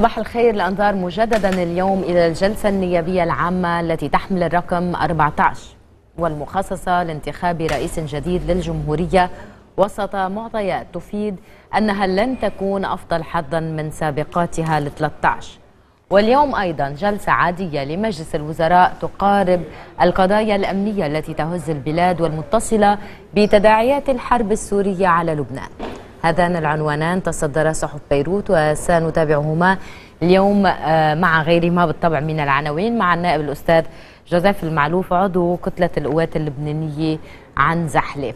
صباح الخير لأنظار مجددا اليوم إلى الجلسة النيابية العامة التي تحمل الرقم 14 والمخصصة لانتخاب رئيس جديد للجمهورية وسط معطيات تفيد أنها لن تكون أفضل حظا من سابقاتها ل 13 واليوم أيضا جلسة عادية لمجلس الوزراء تقارب القضايا الأمنية التي تهز البلاد والمتصلة بتداعيات الحرب السورية على لبنان هذان العنوانان تصدر صحف بيروت وسنتابعهما اليوم آه، مع غيرهما بالطبع من العناوين مع النائب الأستاذ جوزيف المعلوف عضو كتلة القوات اللبنانية عن زحلة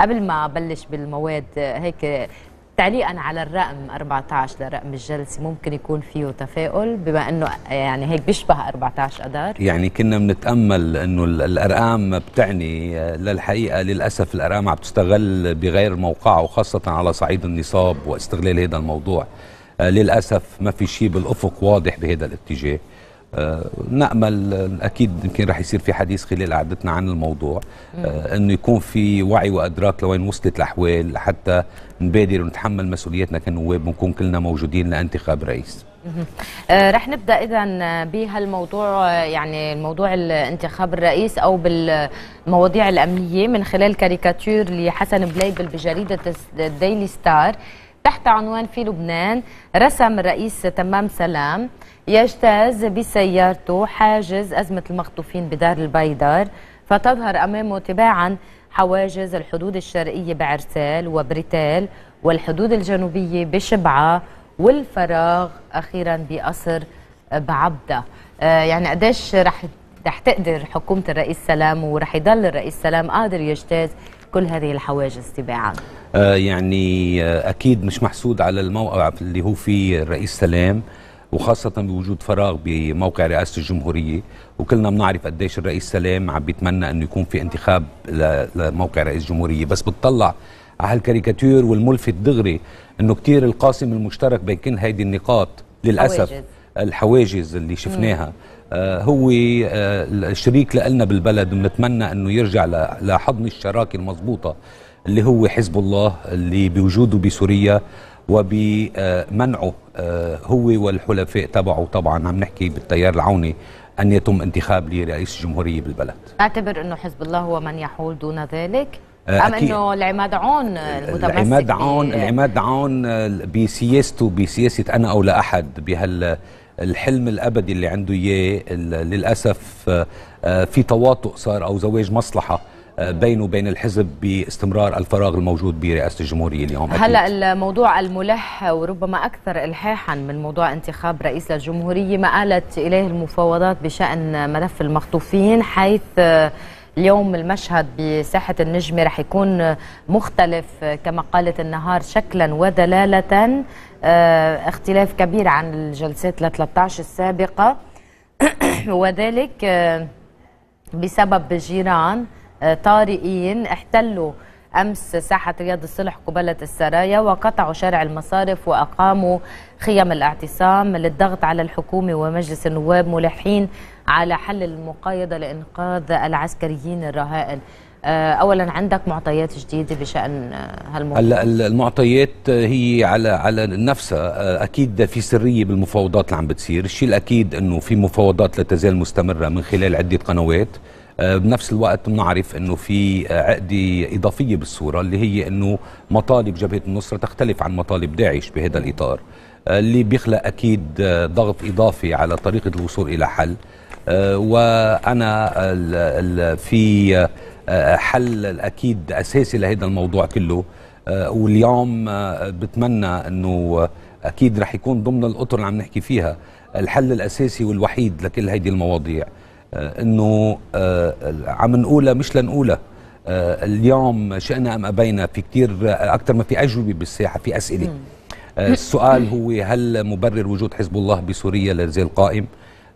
قبل ما أبلش بالمواد آه، هيك تعليقا على الرقم 14 لرقم الجلسه ممكن يكون فيه تفاؤل بما انه يعني هيك بيشبه 14 اذار يعني كنا بنتامل انه الارقام بتعني آه، للحقيقه للاسف الارقام عم تستغل بغير موقعها وخاصه على صعيد النصاب واستغلال هذا الموضوع آه، للاسف ما في شيء بالافق واضح بهذا الاتجاه آه، نامل اكيد يمكن رح يصير في حديث خلال قعدتنا عن الموضوع آه، انه يكون في وعي وادراك لوين وصلت الاحوال لحتى نبادر ونتحمل مسؤوليتنا كنواب ونكون كلنا موجودين لانتخاب رئيس آه، رح نبدا اذا بهالموضوع يعني الموضوع الانتخاب الرئيس او بالمواضيع الامنيه من خلال كاريكاتير لحسن بليبل بجريده الديلي ستار تحت عنوان في لبنان رسم الرئيس تمام سلام يجتاز بسيارته حاجز أزمة المخطوفين بدار البيدار فتظهر أمامه تباعا حواجز الحدود الشرقية بعرسال وبريتال والحدود الجنوبية بشبعة والفراغ أخيرا بقصر بعبدة آه، يعني قديش رح رح تقدر حكومة الرئيس سلام ورح يضل الرئيس سلام قادر يجتاز كل هذه الحواجز تباعا آه يعني آه اكيد مش محسود على الموقع اللي هو فيه الرئيس سلام وخاصة بوجود فراغ بموقع رئاسة الجمهورية وكلنا بنعرف قديش الرئيس سلام عم بيتمنى انه يكون في انتخاب لموقع رئيس الجمهورية بس بتطلع على هالكاريكاتير والملفت دغري انه كتير القاسم المشترك بين كل هيدي النقاط للأسف الحواجز, الحواجز اللي شفناها مم. آه، هو آه، الشريك لنا بالبلد ونتمنى انه يرجع لحضن الشراكه المضبوطه اللي هو حزب الله اللي بوجوده بسوريا وبمنعه آه، هو والحلفاء تبعه طبعا عم نحكي بالتيار العوني ان يتم انتخاب لرئيس الجمهوريه بالبلد اعتبر انه حزب الله هو من يحول دون ذلك ام انه العماد عون المتمسك العماد عون العماد عون بسياسته بسياسه انا او لا احد بهال الحلم الابدي اللي عنده اياه للاسف آه، آه، في تواطؤ صار او زواج مصلحه آه، بينه وبين الحزب باستمرار الفراغ الموجود برئاسه الجمهوريه اليوم هلا الموضوع الملح وربما اكثر الحاحا من موضوع انتخاب رئيس الجمهوريه ما آلت اليه المفاوضات بشان ملف المخطوفين حيث اليوم المشهد بساحة النجمة رح يكون مختلف كما قالت النهار شكلا ودلالة آه، اختلاف كبير عن الجلسات ل 13 السابقة وذلك آه، بسبب جيران آه، طارئين احتلوا أمس ساحة رياض الصلح قبالة السرايا وقطعوا شارع المصارف وأقاموا خيام الاعتصام للضغط على الحكومة ومجلس النواب ملحين على حل المقايضة لإنقاذ العسكريين الرهائن آه، اولا عندك معطيات جديده بشان آه، هالموضوع هلا المعطيات آه، هي على على نفسها اكيد في سريه بالمفاوضات اللي عم بتصير الشيء الاكيد انه في مفاوضات لا تزال مستمره من خلال عده قنوات بنفس الوقت بنعرف انه في عقده اضافيه بالصوره اللي هي انه مطالب جبهه النصره تختلف عن مطالب داعش بهذا الاطار اللي بيخلق اكيد ضغط اضافي على طريقه الوصول الى حل وانا في حل الأكيد أساسي لهذا الموضوع كله آه، واليوم آه، بتمنى أنه أكيد رح يكون ضمن الأطر اللي عم نحكي فيها الحل الأساسي والوحيد لكل هذه المواضيع آه، أنه عم نقولها مش لنقولها اليوم شئنا أم أبينا في كتير أكثر ما في أجوبة بالساحة في أسئلة السؤال هو هل مبرر وجود حزب الله بسوريا لازال قائم؟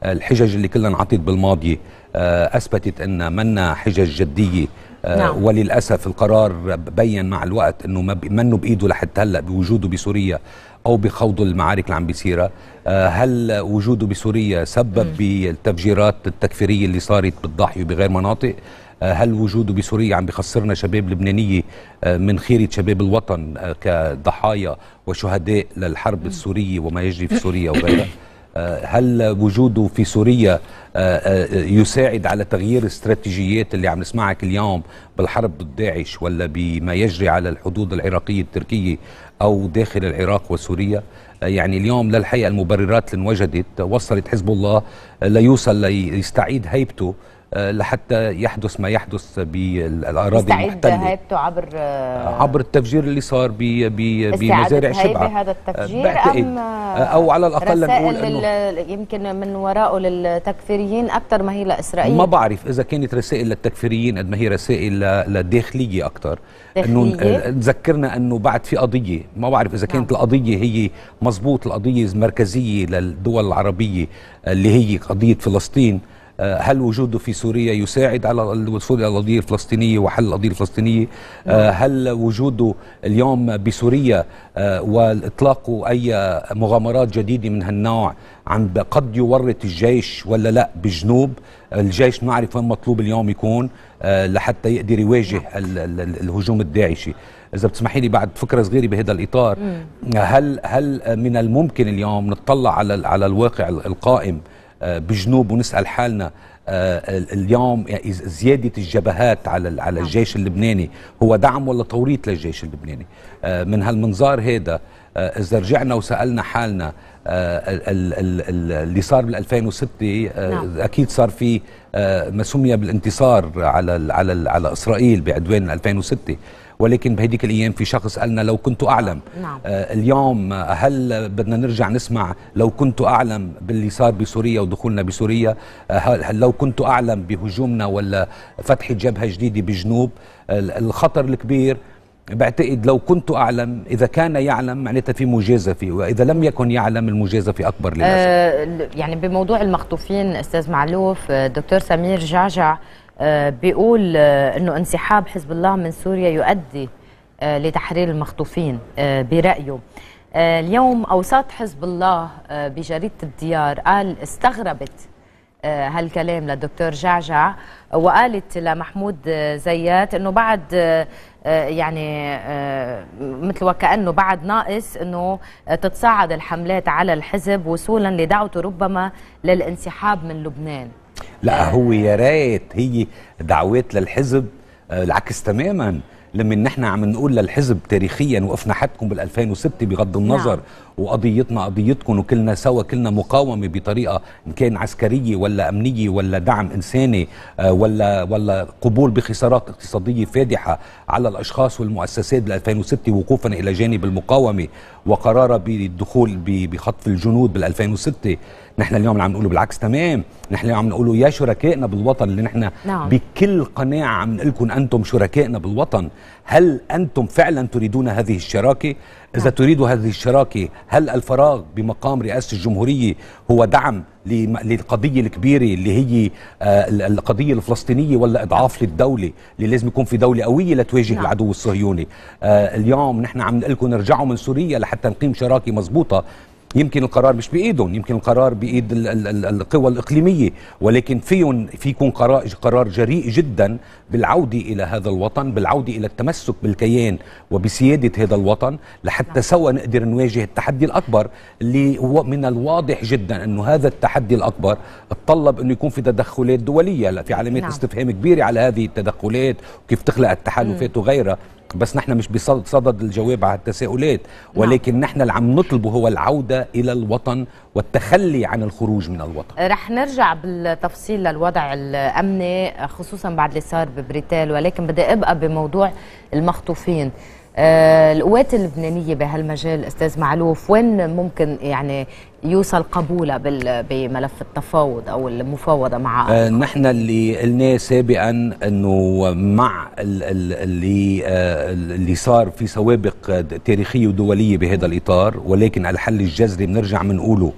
الحجج اللي كلها انعطت بالماضي آه، اثبتت ان منا حجج جديه آه، نعم. وللاسف القرار بين مع الوقت انه منه بايده لحد هلا بوجوده بسوريا او بخوض المعارك اللي عم بيصيرها آه، هل وجوده بسوريا سبب بالتفجيرات التكفيريه اللي صارت بالضاحيه وبغير مناطق هل وجوده بسوريا عم بخسرنا شباب لبنانيه من خيره شباب الوطن كضحايا وشهداء للحرب السوريه وما يجري في سوريا وغيرها آه، هل وجوده في سوريا آه، آه، يساعد على تغيير استراتيجيات اللي عم نسمعها اليوم بالحرب ضد داعش ولا بما يجري على الحدود العراقية التركية أو داخل العراق وسوريا يعني اليوم للحقيقة المبررات اللي انوجدت وصلت حزب الله ليوصل ليستعيد هيبته آه، لحتى يحدث ما يحدث بالاراضي المحتله هيبته عبر آه، عبر التفجير اللي صار بمزارع شبعه بهذا آه، التفجير أم او على الاقل نقول انه يمكن من وراءه للتكفيريين اكثر ما هي لاسرائيل ما بعرف اذا كانت رسائل للتكفيريين قد ما هي رسائل للداخليه اكثر انه تذكرنا انه بعد في قضيه ما بعرف اذا كانت نعم. القضيه هي مزبوط القضيه مركزيه للدول العربيه اللي هي قضيه فلسطين آه، هل وجوده في سوريا يساعد على الوصول الى القضيه الفلسطينيه وحل القضيه الفلسطينيه آه، نعم. هل وجوده اليوم بسوريا آه، واطلاق اي مغامرات جديده من هالنوع عم قد يورط الجيش ولا لا بالجنوب الجيش نعرف وين مطلوب اليوم يكون لحتى يقدر يواجه نعم. الهجوم الداعشي اذا بتسمحي لي بعد فكره صغيره بهذا الاطار هل هل من الممكن اليوم نطلع على على الواقع القائم آه، بجنوب ونسال حالنا آه، اليوم يعني زياده الجبهات على على نعم. الجيش اللبناني هو دعم ولا توريط للجيش اللبناني آه، من هالمنظار هذا اذا رجعنا وسالنا حالنا اللي صار بال 2006 نعم. اكيد صار في ما سمي بالانتصار على على على اسرائيل بعدوان 2006 ولكن بهديك الايام في شخص قالنا لو كنت اعلم نعم. آه اليوم هل بدنا نرجع نسمع لو كنت اعلم باللي صار بسوريا ودخولنا بسوريا آه لو كنت اعلم بهجومنا ولا فتح جبهه جديده بجنوب آه الخطر الكبير بعتقد لو كنت أعلم إذا كان يعلم معناتها في مجازفة وإذا لم يكن يعلم المجازفة أكبر للأسف آه يعني بموضوع المخطوفين أستاذ معلوف آه، دكتور سمير جعجع آه، بيقول آه، انه انسحاب حزب الله من سوريا يؤدي آه، لتحرير المخطوفين برايه اليوم اوساط حزب الله بجريده الديار قال استغربت هالكلام للدكتور جعجع وقالت لمحمود زيات انه بعد يعني مثل وكانه بعد ناقص انه تتصاعد الحملات على الحزب وصولا لدعوته ربما للانسحاب من لبنان لا هو يا ريت هي دعوات للحزب آه، العكس تماما لما نحن عم نقول للحزب تاريخيا وقفنا حدكم بال 2006 بغض نعم. النظر نعم. وقضيتنا قضيتكم وكلنا سوا كلنا مقاومه بطريقه ان كان عسكريه ولا امنيه ولا دعم انساني آه، ولا ولا قبول بخسارات اقتصاديه فادحه على الاشخاص والمؤسسات بال 2006 وقوفا الى جانب المقاومه وقرارها بالدخول بخطف الجنود بال 2006 نحن اليوم اللي عم نقوله بالعكس تمام نحن اليوم عم نقوله يا شركائنا بالوطن اللي نحن نعم. بكل قناعه عم نقول لكم انتم شركائنا بالوطن هل انتم فعلا تريدون هذه الشراكه اذا نعم. تريدوا هذه الشراكه هل الفراغ بمقام رئاسه الجمهوريه هو دعم للقضيه الكبيره اللي هي آه، القضيه الفلسطينيه ولا اضعاف للدوله اللي لازم يكون في دوله قويه لتواجه نعم. العدو الصهيوني آه، اليوم نحن عم نقول لكم ارجعوا من سوريا لحتى نقيم شراكه مضبوطه يمكن القرار مش بايدهم يمكن القرار بايد القوى الاقليميه ولكن فيهم فيكون قرار قرار جريء جدا بالعوده الى هذا الوطن بالعوده الى التمسك بالكيان وبسياده هذا الوطن لحتى نعم. سوا نقدر نواجه التحدي الاكبر اللي هو من الواضح جدا انه هذا التحدي الاكبر تطلب انه يكون في تدخلات دوليه في علامات نعم. استفهام كبيره على هذه التدخلات وكيف تخلق التحالفات وغيرها بس نحن مش بصدد الجواب على التساؤلات نعم. ولكن نعم. نحن اللي عم نطلبه هو العودة إلى الوطن والتخلي عن الخروج من الوطن رح نرجع بالتفصيل للوضع الأمني خصوصا بعد اللي صار ببريتال ولكن بدي أبقى بموضوع المخطوفين آه، القوات اللبنانيه بهالمجال استاذ معلوف وين ممكن يعني يوصل قبوله بملف التفاوض او المفاوضه مع آه نحن اللي قلناه سابقا انه مع اللي آه اللي صار في سوابق تاريخيه ودوليه بهذا الاطار ولكن الحل الجذري بنرجع بنقوله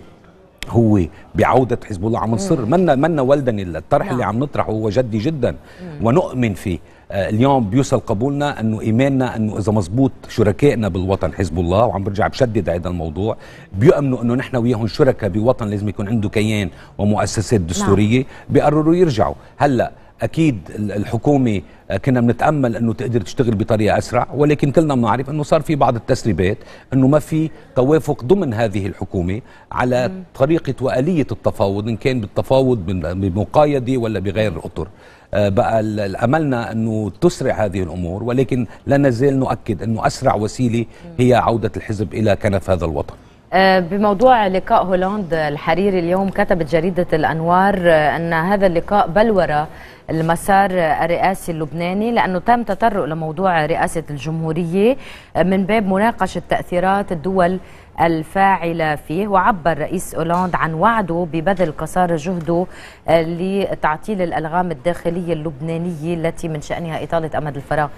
هو بعودة حزب الله عم نصر منا منا ولدا الطرح اللي نعم. عم نطرحه هو جدي جدا ونؤمن فيه آه، اليوم بيوصل قبولنا انه ايماننا انه اذا مزبوط شركائنا بالوطن حزب الله وعم برجع بشدد هذا الموضوع بيؤمنوا انه نحن وياهم شركاء بوطن لازم يكون عنده كيان ومؤسسات نعم. دستوريه نعم. بيقرروا يرجعوا هلا اكيد الحكومه آه، كنا بنتامل انه تقدر تشتغل بطريقه اسرع ولكن كلنا بنعرف انه صار في بعض التسريبات انه ما في توافق ضمن هذه الحكومه على طريقه واليه التفاوض ان كان بالتفاوض بمقايضه ولا بغير اطر آه، بقى الأملنا انه تسرع هذه الامور ولكن لا نزال نؤكد انه اسرع وسيله هي عوده الحزب الى كنف هذا الوطن آه، بموضوع لقاء هولاند الحريري اليوم كتبت جريدة الأنوار آه، أن هذا اللقاء بلورة المسار الرئاسي اللبناني لأنه تم تطرق لموضوع رئاسة الجمهورية من باب مناقشة تأثيرات الدول الفاعلة فيه وعبر رئيس أولاند عن وعده ببذل قصارى جهده آه، لتعطيل الألغام الداخلية اللبنانية التي من شأنها إطالة أمد الفراغ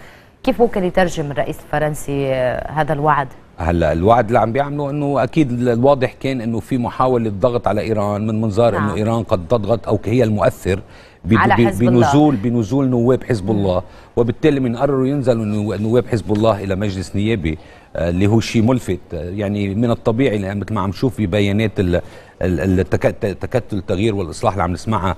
كيف ممكن يترجم الرئيس الفرنسي آه، هذا الوعد؟ هلا الوعد اللي عم بيعملوا انه اكيد الواضح كان انه في محاوله ضغط على ايران من منظار نعم. انه ايران قد تضغط او هي المؤثر على حزب بنزول الله. بنزول نواب حزب الله وبالتالي من قرروا ينزلوا نواب حزب الله الى مجلس نيابي اللي هو شيء ملفت يعني من الطبيعي لان مثل ما عم نشوف في بيانات التكتل التغيير والاصلاح اللي عم نسمعها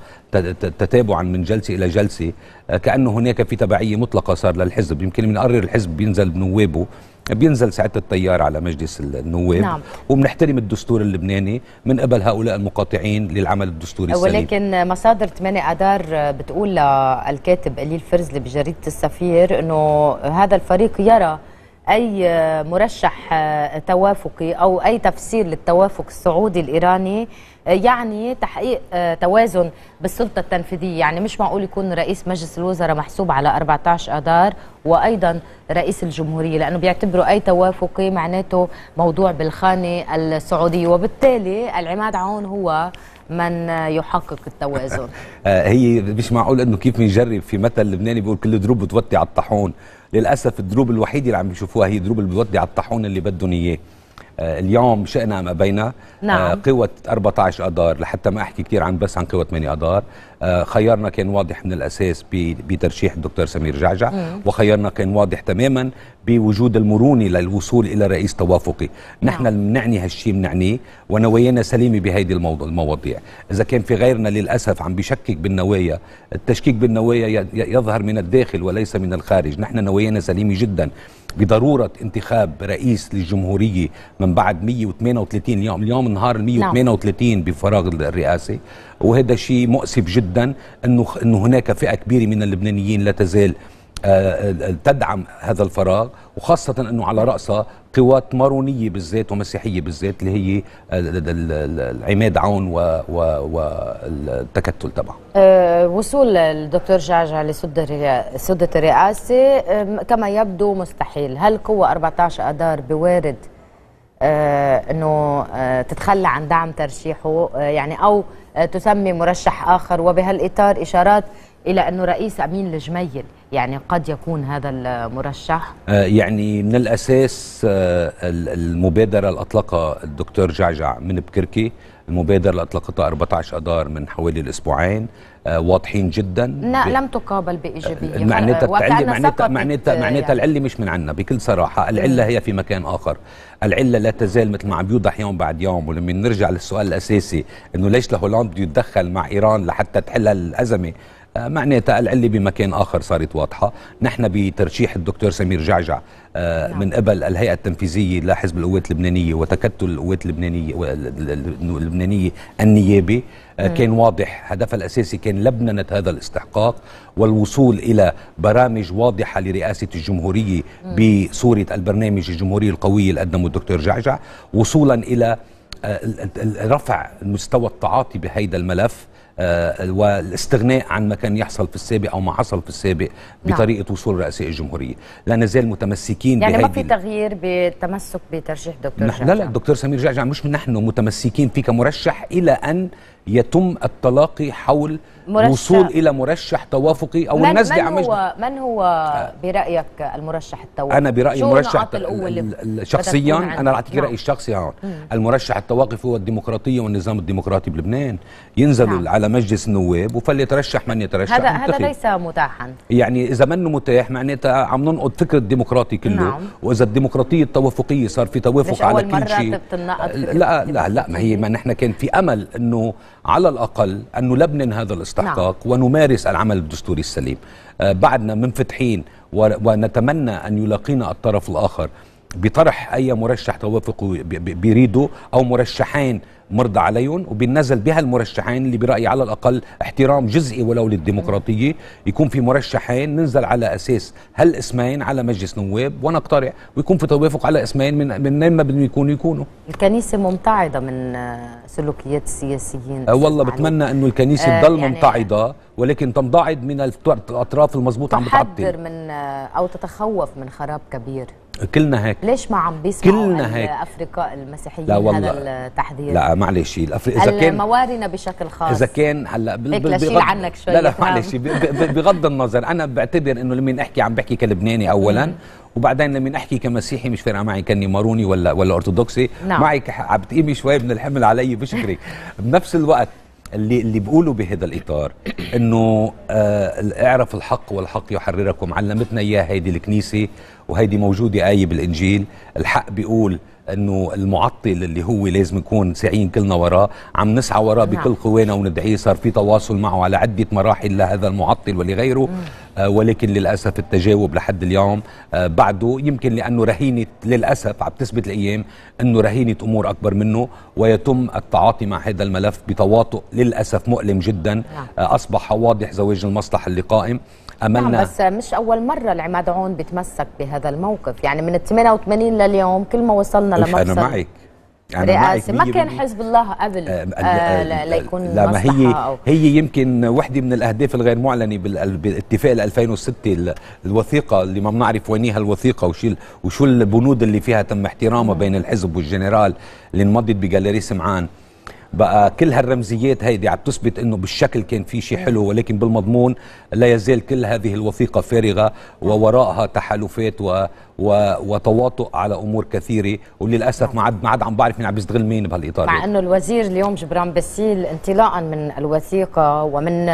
تتابعا من جلسه الى جلسه آه، كانه هناك في تبعيه مطلقه صار للحزب يمكن بنقرر الحزب بينزل بنوابه بينزل ساعتها التيار على مجلس النواب نعم. وبنحترم الدستور اللبناني من قبل هؤلاء المقاطعين للعمل الدستوري السليم ولكن مصادر 8 اذار آه، بتقول للكاتب قليل فرزلي بجريده السفير انه هذا الفريق يرى أي مرشح آه، توافقي أو أي تفسير للتوافق السعودي الإيراني آه، يعني تحقيق آه، توازن بالسلطة التنفيذية يعني مش معقول يكون رئيس مجلس الوزراء محسوب على 14 اذار وأيضا رئيس الجمهورية لأنه بيعتبروا أي توافقي معناته موضوع بالخانة السعودية وبالتالي العماد عون هو من يحقق التوازن هي مش معقول انه كيف بنجرب في مثل لبناني بيقول كل دروب بتوطي على الطاحون للاسف الدروب الوحيده اللي عم بيشوفوها هي دروب اللي بتودي على الطاحون اللي بدهم اياه آه، اليوم شئنا ما بينا آه، نعم. قوة 14 أدار لحتى ما أحكي كثير عن بس عن قوة 8 أدار آه، خيارنا كان واضح من الاساس بترشيح الدكتور سمير جعجع وخيارنا كان واضح تماما بوجود المرونه للوصول الى رئيس توافقي نحن بنعني نعم. هالشيء بنعنيه ونوايانا سليمه بهيدي المواضيع اذا كان في غيرنا للاسف عم بيشكك بالنوايا التشكيك بالنوايا يظهر من الداخل وليس من الخارج نحن نوايانا سليمه جدا بضرورة انتخاب رئيس للجمهورية من بعد 138 يوم اليوم نهار 138 نعم. بفراغ الرئاسة وهذا شيء مؤسف جدا انه انه هناك فئه كبيره من اللبنانيين لا تزال آه، آه، تدعم هذا الفراغ وخاصة أنه على رأسها قوات مارونية بالذات ومسيحية بالذات اللي هي آه، العماد عون والتكتل تبعه أه وصول الدكتور جعجع لسدة الرئاسة كما يبدو مستحيل هل قوة 14 أدار بوارد آه، انه آه، تتخلى عن دعم ترشيحه آه، يعني او تسمي مرشح اخر وبهالاطار اشارات الى انه رئيس امين الجميل يعني قد يكون هذا المرشح يعني من الاساس المبادره اللي اطلقها الدكتور جعجع من بكركي المبادرة أطلقتها 14 اذار من حوالي الأسبوعين آه، واضحين جدا لا لم تقابل بإيجابية آه، معناتها معناتها معناتها معناتها العلة مش من عنا بكل صراحة العلة هي في مكان آخر العلة لا تزال مثل ما عم يوضح يوم بعد يوم ولما نرجع للسؤال الأساسي أنه ليش لهولندا بده يتدخل مع إيران لحتى تحل الأزمة معناتها العله بمكان اخر صارت واضحه، نحن بترشيح الدكتور سمير جعجع آه، نعم. من قبل الهيئه التنفيذيه لحزب القوات اللبنانيه وتكتل القوات اللبنانيه اللبنانيه النيابي آه، نعم. كان واضح هدفها الاساسي كان لبننه هذا الاستحقاق والوصول الى برامج واضحه لرئاسه الجمهوريه بصوره البرنامج الجمهوري القوي اللي قدمه الدكتور جعجع، وصولا الى آه، رفع مستوى التعاطي بهيدا الملف آه، والاستغناء عن ما كان يحصل في السابق او ما حصل في السابق نعم. بطريقه نعم. وصول رئاسي الجمهوريه لا نزال متمسكين يعني ما في تغيير بالتمسك بترشيح دكتور جعجع لا لا الدكتور سمير جعجع مش نحن متمسكين فيه كمرشح الى ان يتم التلاقي حول مرشح وصول الى مرشح توافقي او من الناس من دي من هو آه. برايك المرشح التوافقي انا برايي المرشح شخصيا انا اعطيك رايي نعم. الشخصي هون المرشح التوافقي هو الديمقراطيه والنظام الديمقراطي بلبنان ينزل نعم. على مجلس النواب وفليترشح من يترشح هذا هذا ليس متاحا يعني اذا منه متاح معناتها عم ننقض فكر الديمقراطي كله نعم. واذا الديمقراطيه التوافقيه صار في توافق على كل شيء لا لا لا ما هي ما نحن كان في امل انه على الأقل أن نلبنن هذا الاستحقاق نعم. ونمارس العمل الدستوري السليم آه، بعدنا منفتحين ونتمنى أن يلاقينا الطرف الآخر بطرح أي مرشح توافق بريده أو مرشحين مرضى عليهم وبينزل بها المرشحين اللي برايي على الاقل احترام جزئي ولو للديمقراطيه يكون في مرشحين ننزل على اساس هالاسمين على مجلس نواب ونقترع ويكون في توافق على اسمين من من ما بدهم يكونوا يكونوا الكنيسه ممتعضه من سلوكيات السياسيين أه والله بتمنى انه الكنيسه أه، تضل أه يعني ممتعضه ولكن تمضعض من الاطراف المضبوط عم بتعطل تحذر من أه، او تتخوف من خراب كبير كلنا هيك ليش ما عم بيسمعوا كلنا هيك افرقاء المسيحيين لا والله. هذا التحذير لا معلش الافريق اذا كان الموارنه بشكل خاص اذا كان هلا بغض عنك شوي لا لا نعم. معلش بغض النظر انا بعتبر انه لما احكي عم بحكي كلبناني اولا وبعدين لما احكي كمسيحي مش فارقه معي كاني ماروني ولا ولا ارثوذكسي نعم. معي عم بتقيمي شوي من الحمل علي بشكري بنفس الوقت اللي اللي بقوله بهذا الاطار انه آه اعرف الحق والحق يحرركم علمتنا اياه هيدي الكنيسه وهيدي موجوده ايه بالانجيل الحق بيقول انه المعطل اللي هو لازم يكون ساعين كلنا وراه عم نسعى وراه نعم. بكل قوانا وندعيه صار في تواصل معه على عده مراحل لهذا المعطل ولغيره آه ولكن للاسف التجاوب لحد اليوم آه بعده يمكن لانه رهينه للاسف عم تثبت الايام انه رهينه امور اكبر منه ويتم التعاطي مع هذا الملف بتواطؤ للاسف مؤلم جدا نعم. آه اصبح واضح زواج المصلحه اللي قائم نعم، املنا نعم بس مش اول مره العماد عون بتمسك بهذا الموقف يعني من ال 88 لليوم كل ما وصلنا لمفصل انا معك أنا رئاسي ما كان حزب الله قبل آه آه, آه،, آه، ليكون آه، لا ما هي أو هي يمكن وحده من الاهداف الغير معلنه بالاتفاق 2006 الوثيقه اللي ما بنعرف وينها الوثيقه وشو وشو البنود اللي فيها تم احترامها نعم. بين الحزب والجنرال اللي انمضت بجاليري سمعان بقى كل هالرمزيات هيدي عم تثبت انه بالشكل كان في شيء حلو ولكن بالمضمون لا يزال كل هذه الوثيقه فارغه ووراءها تحالفات و و وتواطؤ على امور كثيره وللاسف ما عاد ما عاد عم بعرف مين عم بيستغل مين بهالاطار مع انه الوزير اليوم جبران بسيل انطلاقا من الوثيقه ومن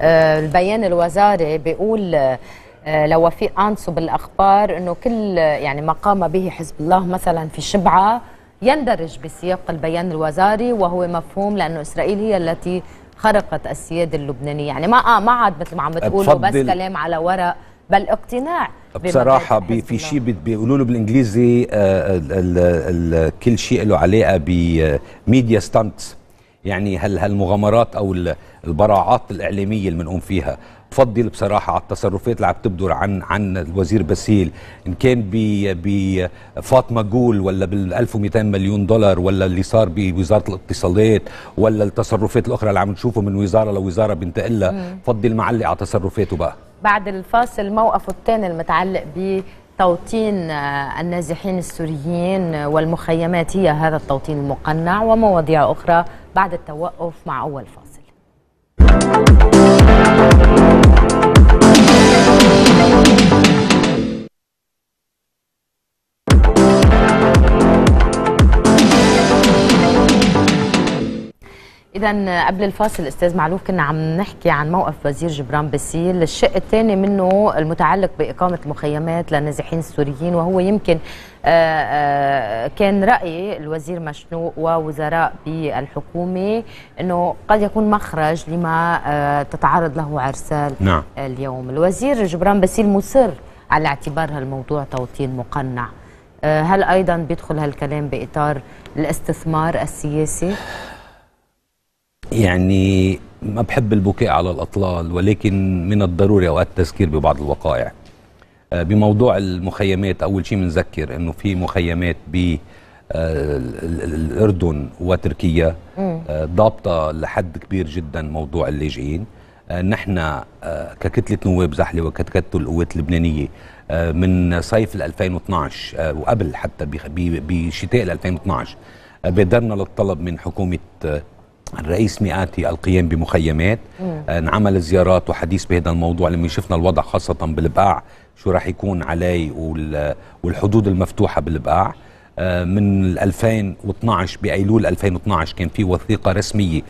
آه، البيان الوزاري بيقول آه، لو انسو بالاخبار انه كل آه، يعني ما قام به حزب الله مثلا في شبعه يندرج بسياق البيان الوزاري وهو مفهوم لانه إسرائيل هي التي خرقت السيادة اللبنانية يعني ما آه، ما عاد مثل ما عم بتقولوا بس كلام على ورق بل اقتناع بصراحه في شيء بيقولوا له بالانجليزي آه، كل شيء له علاقه بميديا آه، ستانتس يعني هالمغامرات او البراعات الاعلاميه اللي بنقوم فيها اتفضل بصراحه على التصرفات اللي عم تبدر عن عن الوزير باسيل ان كان بفاطمه جول ولا بال 1200 مليون دولار ولا اللي صار بوزاره الاتصالات ولا التصرفات الاخرى اللي عم نشوفه من وزاره لوزاره بنتقل فضل معلق على تصرفاته بقى بعد الفاصل موقفه الثاني المتعلق ب توطين آه، النازحين السوريين آه، والمخيمات هي هذا التوطين المقنع ومواضيع أخرى بعد التوقف مع أول فاصل إذا قبل الفاصل أستاذ معلوف كنا عم نحكي عن موقف وزير جبران باسيل، الشق الثاني منه المتعلق بإقامة المخيمات للنازحين السوريين وهو يمكن آه، آه، كان رأي الوزير مشنوق ووزراء بالحكومة أنه قد يكون مخرج لما آه، تتعرض له عرسال نعم. اليوم الوزير جبران باسيل مصر على اعتبار هالموضوع توطين مقنع هل أيضا بيدخل هالكلام بإطار الاستثمار السياسي؟ يعني ما بحب البكاء على الأطلال ولكن من الضروري أوقات التذكير ببعض الوقائع آه، بموضوع المخيمات أول شيء بنذكر أنه في مخيمات ب آه، الأردن وتركيا آه، ضابطة لحد كبير جدا موضوع اللاجئين نحن ككتلة نواب زحلة وكتكتل القوات اللبنانية من صيف 2012 وقبل حتى بشتاء 2012 بادرنا للطلب من حكومة الرئيس مئاتي القيام بمخيمات آه، انعمل زيارات وحديث بهذا الموضوع لما شفنا الوضع خاصة بالبقاع شو راح يكون عليه والحدود المفتوحة بالبقاع آه، من 2012 بأيلول 2012 كان في وثيقة رسمية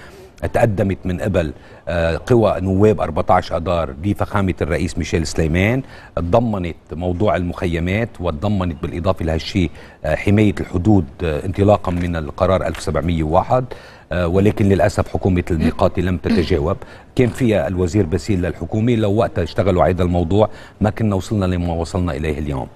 تقدمت من قبل آه، قوى نواب 14 اذار بفخامه الرئيس ميشيل سليمان تضمنت موضوع المخيمات وتضمنت بالاضافه لهالشيء حمايه الحدود انطلاقا من القرار 1701 آه، ولكن للاسف حكومه الميقات لم تتجاوب كان فيها الوزير بسيل للحكومه لو وقتها اشتغلوا على الموضوع ما كنا وصلنا لما وصلنا اليه اليوم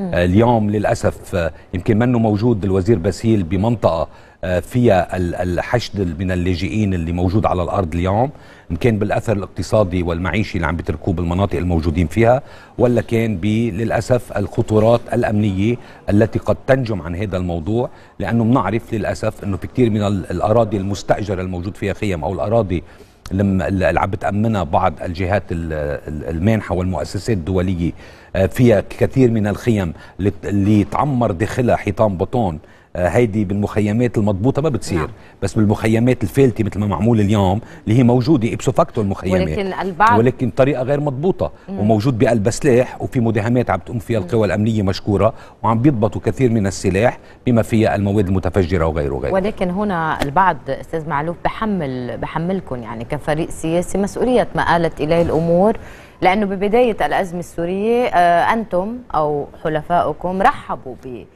آه، اليوم للاسف آه، يمكن منه موجود الوزير بسيل بمنطقه آه، فيها الحشد من اللاجئين اللي موجود على الارض اليوم ان كان بالاثر الاقتصادي والمعيشي اللي عم بيتركوه بالمناطق الموجودين فيها ولا كان للاسف الخطورات الامنيه التي قد تنجم عن هذا الموضوع لانه بنعرف للاسف انه في كثير من الاراضي المستاجره الموجود فيها خيم او الاراضي اللي عم بتامنها بعض الجهات المانحه والمؤسسات الدوليه آه، فيها كثير من الخيم اللي تعمر داخلها حيطان بطون آه، هيدي بالمخيمات المضبوطه ما بتصير نعم. بس بالمخيمات الفالته مثل ما معمول اليوم اللي هي موجوده ابسو فاكتو المخيمات ولكن البعض ولكن طريقه غير مضبوطه مم. وموجود بقلب سلاح وفي مداهمات عم تقوم فيها القوى الامنيه مشكوره وعم بيضبطوا كثير من السلاح بما فيها المواد المتفجره وغيره وغيره ولكن هنا البعض استاذ معلوف بحمل بحملكم يعني كفريق سياسي مسؤوليه ما قالت اليه الامور لانه ببدايه الازمه السوريه آه، انتم او حلفائكم رحبوا به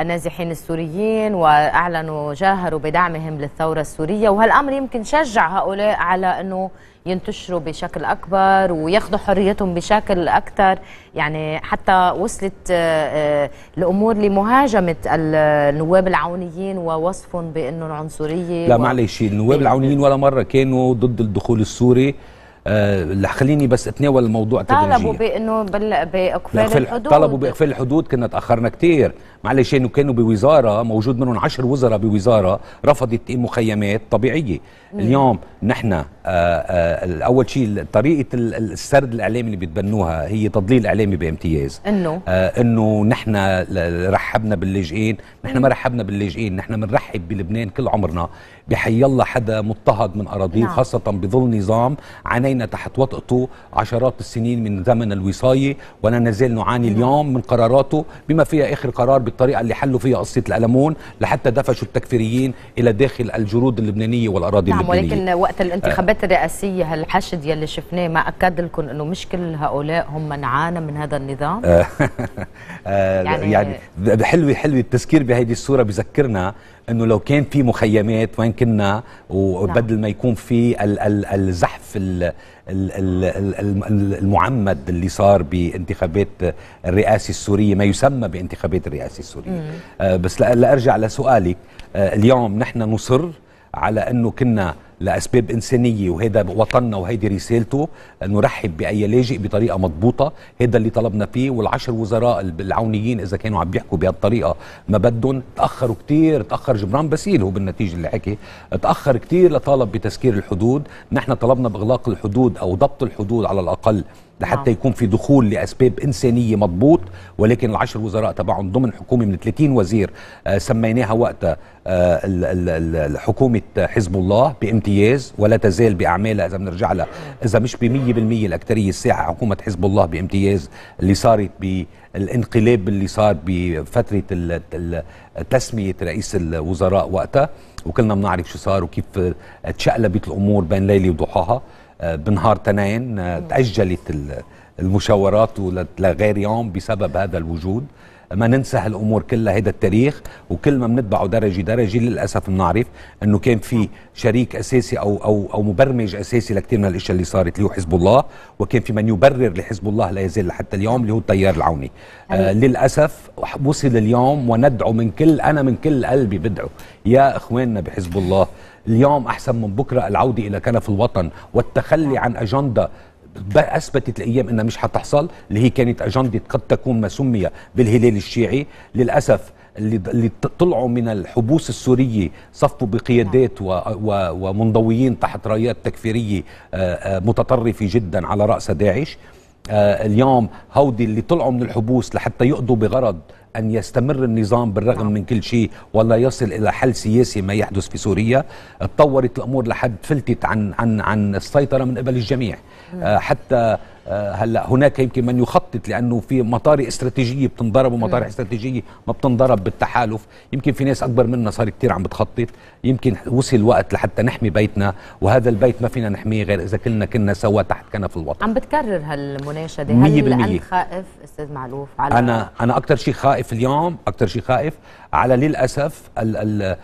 النازحين السوريين واعلنوا جاهروا بدعمهم للثوره السوريه وهالامر يمكن شجع هؤلاء على انه ينتشروا بشكل اكبر وياخذوا حريتهم بشكل اكثر يعني حتى وصلت آه، آه، الامور لمهاجمه النواب العونيين ووصفهم بانهم عنصريه لا و... معلش النواب إيه. العونيين ولا مره كانوا ضد الدخول السوري آه خليني بس اتناول الموضوع تدريجيا طلبوا بانه باقفال الحدود طلبوا باقفال الحدود كنا تاخرنا كثير معلش انه كانوا بوزاره موجود منهم عشر وزراء بوزاره رفضت مخيمات طبيعيه مم. اليوم نحن آه، آه، اول شيء طريقه السرد الاعلامي اللي بتبنوها هي تضليل اعلامي بامتياز انه آه، انه نحن رحبنا باللاجئين نحن ما رحبنا باللاجئين نحن بنرحب بلبنان كل عمرنا بحي الله حدا مضطهد من اراضيه نعم. خاصه بظل نظام عانينا تحت وطئته عشرات السنين من زمن الوصايه ولا نزال نعاني نعم. اليوم من قراراته بما فيها اخر قرار بالطريقه اللي حلوا فيها قصه القلمون لحتى دفشوا التكفيريين الى داخل الجرود اللبنانيه والاراضي نعم اللبنانيه ولكن وقت الانتخابات آه. الرئاسيه هالحشد يلي شفناه ما اكد لكم انه مش كل هؤلاء هم من عانى من هذا النظام آه. آه، يعني, يعني حلوه حلوه التذكير بهيدي الصوره بذكرنا انه لو كان في مخيمات وين كنا نعم. وبدل ما يكون في الزحف المعمد اللي صار بانتخابات الرئاسي السورية ما يسمى بانتخابات الرئاسي السورية آه، بس لأرجع لسؤالك آه، اليوم نحن نصر على أنه كنا لاسباب انسانيه وهذا وطننا وهيدي رسالته نرحب باي لاجئ بطريقه مضبوطه هذا اللي طلبنا فيه والعشر وزراء العونيين اذا كانوا عم بيحكوا بهالطريقه ما بدهم تاخروا كثير تاخر جبران باسيل هو بالنتيجه اللي حكي تاخر كثير لطالب بتسكير الحدود نحن طلبنا باغلاق الحدود او ضبط الحدود على الاقل لحتى نعم. يكون في دخول لاسباب انسانيه مضبوط ولكن العشر وزراء تبعهم ضمن حكومه من 30 وزير آه، سميناها وقتها آه، حكومه حزب الله بامتياز ولا تزال باعمالها اذا بنرجع لها اذا مش ب 100% الاكثريه الساعه حكومه حزب الله بامتياز اللي صارت بالانقلاب اللي صار بفتره تسميه رئيس الوزراء وقتها وكلنا بنعرف شو صار وكيف تشقلبت الامور بين ليله وضحاها آه، بنهار تنين آه، تأجلت المشاورات لغير يوم بسبب هذا الوجود ما ننسى هالامور كلها هذا التاريخ وكل ما بنتبعه درجه درجه للاسف بنعرف انه كان في شريك اساسي او او او مبرمج اساسي لكثير من الاشياء اللي صارت اللي هو حزب الله وكان في من يبرر لحزب الله لا يزال حتى اليوم اللي هو التيار العوني آه للاسف وصل اليوم وندعو من كل انا من كل قلبي بدعو يا اخواننا بحزب الله اليوم أحسن من بكرة العودة إلى كنف الوطن والتخلي عن أجندة اثبتت الايام انها مش حتحصل اللي هي كانت اجنده قد تكون ما سمي بالهلال الشيعي للاسف اللي طلعوا من الحبوس السورية صفوا بقيادات ومنضويين تحت رايات تكفيرية آه، آه، متطرفة جدا على رأس داعش آه، اليوم هودي اللي طلعوا من الحبوس لحتى يقضوا بغرض أن يستمر النظام بالرغم من كل شيء ولا يصل إلى حل سياسي ما يحدث في سوريا تطورت الأمور لحد فلتت عن عن عن السيطرة من قبل الجميع آه، حتى آه، هلا هناك يمكن من يخطط لانه في مطار استراتيجيه بتنضرب ومطار نعم. استراتيجيه ما بتنضرب بالتحالف يمكن في ناس اكبر منا صار كتير عم بتخطط يمكن وصل الوقت لحتى نحمي بيتنا وهذا البيت ما فينا نحميه غير اذا كلنا كنا سوا تحت كنف الوطن عم بتكرر هالمناشده هل انت خائف استاذ معلوف على انا انا اكثر شيء خائف اليوم اكثر شيء خائف على للاسف ال ال ال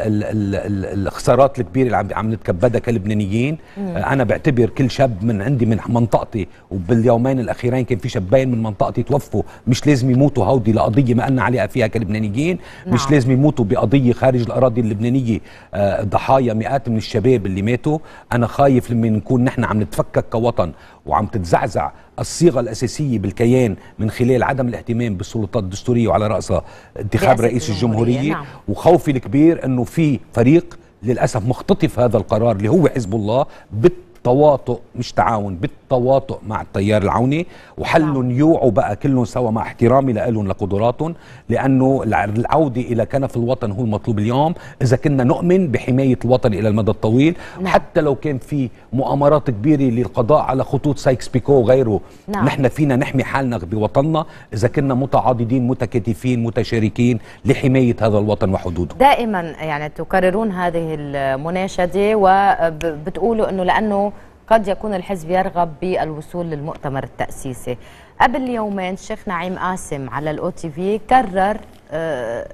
ال ال الخسارات الكبيره اللي عم عم نتكبدها كلبنانيين انا بعتبر كل شاب من عندي من منطقتي وباليومين الاخيرين كان في شبين من منطقتي توفوا مش لازم يموتوا هودي لقضيه ما قلنا عليها فيها كلبنانيين نعم. مش لازم يموتوا بقضيه خارج الاراضي اللبنانيه آه، ضحايا مئات من الشباب اللي ماتوا انا خايف لما نكون نحن عم نتفكك كوطن وعم تتزعزع الصيغه الاساسيه بالكيان من خلال عدم الاهتمام بالسلطات الدستوريه وعلى راسها انتخاب رئيس الجمهوريه نعم. وخوفي الكبير انه في فريق للاسف مختطف هذا القرار اللي هو حزب الله بت بالتواطؤ مش تعاون بالتواطؤ مع التيار العوني وحلهم نعم. يوعوا بقى كلهم سوا مع احترامي لهم لقدراتهم لانه العوده الى كنف الوطن هو المطلوب اليوم اذا كنا نؤمن بحمايه الوطن الى المدى الطويل نعم. حتى لو كان في مؤامرات كبيره للقضاء على خطوط سايكس بيكو وغيره نعم. نحن فينا نحمي حالنا بوطننا اذا كنا متعاضدين متكاتفين متشاركين لحمايه هذا الوطن وحدوده دائما يعني تكررون هذه المناشده وبتقولوا انه لانه قد يكون الحزب يرغب بالوصول للمؤتمر التاسيسي قبل يومين الشيخ نعيم قاسم على الاو تي في كرر آه،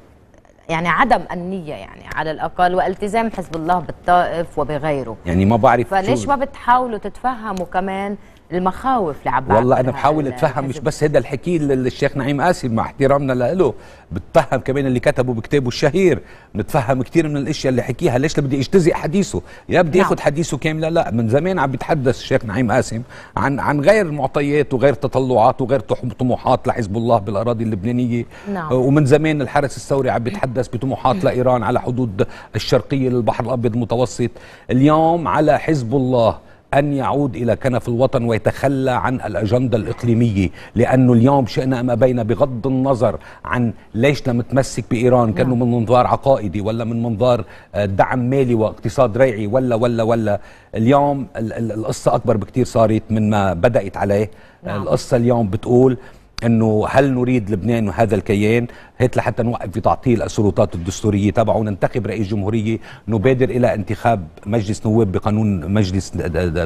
يعني عدم النيه يعني على الاقل والتزام حزب الله بالطائف وبغيره يعني ما بعرف فليش ما بتحاولوا تتفهموا كمان المخاوف لعباس والله انا بحاول اتفهم مش بس هذا الحكي للشيخ نعيم قاسم مع احترامنا له بتفهم كمان اللي كتبه بكتابه الشهير بنتفهم كثير من الاشياء اللي حكيها ليش بدي اجتزئ حديثه يا بدي نعم. اخذ حديثه كامله لا من زمان عم بيتحدث الشيخ نعيم قاسم عن عن غير معطيات وغير تطلعات وغير طموحات لحزب الله بالاراضي اللبنانيه نعم. أه، ومن زمان الحرس الثوري عم بيتحدث بطموحات لايران على حدود الشرقيه للبحر الابيض المتوسط اليوم على حزب الله أن يعود إلى كنف الوطن ويتخلى عن الأجندة الإقليمية لأنه اليوم شئنا أم أبينا بغض النظر عن ليش متمسك بإيران كأنه نعم. من منظار عقائدي ولا من منظار آه، دعم مالي واقتصاد ريعي ولا ولا ولا اليوم القصة أكبر بكتير صارت من ما بدأت عليه نعم. القصة اليوم بتقول انه هل نريد لبنان هذا الكيان هيت لحتى نوقف في تعطيل السلطات الدستوريه تبعه ننتخب رئيس جمهوريه نبادر الى انتخاب مجلس نواب بقانون مجلس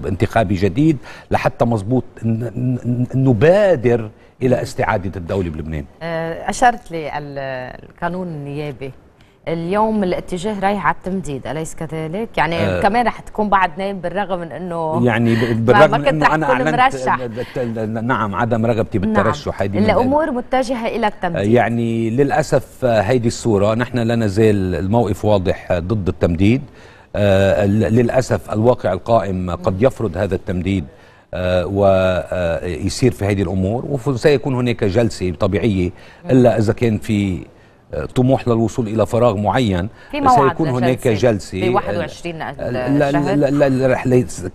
انتخابي جديد لحتى مضبوط نبادر الى استعاده الدوله بلبنان آه، اشرت للقانون النيابي اليوم الاتجاه رايح على التمديد اليس كذلك يعني آه كمان رح تكون بعد نايم بالرغم من انه يعني بالرغم من انه انا اعلنت مرشح. نعم عدم رغبتي نعم. بالترشح هيدي نعم. الامور متجهه الى التمديد آه، يعني للاسف آه، هيدي الصوره نحن لا نزال الموقف واضح آه، ضد التمديد آه للاسف الواقع القائم قد نعم. يفرض هذا التمديد آه ويصير في هذه الامور وسيكون هناك جلسه طبيعيه نعم. الا اذا كان في طموح للوصول الى فراغ معين في سيكون هناك جلسه ب 21 آه، لا لا لا,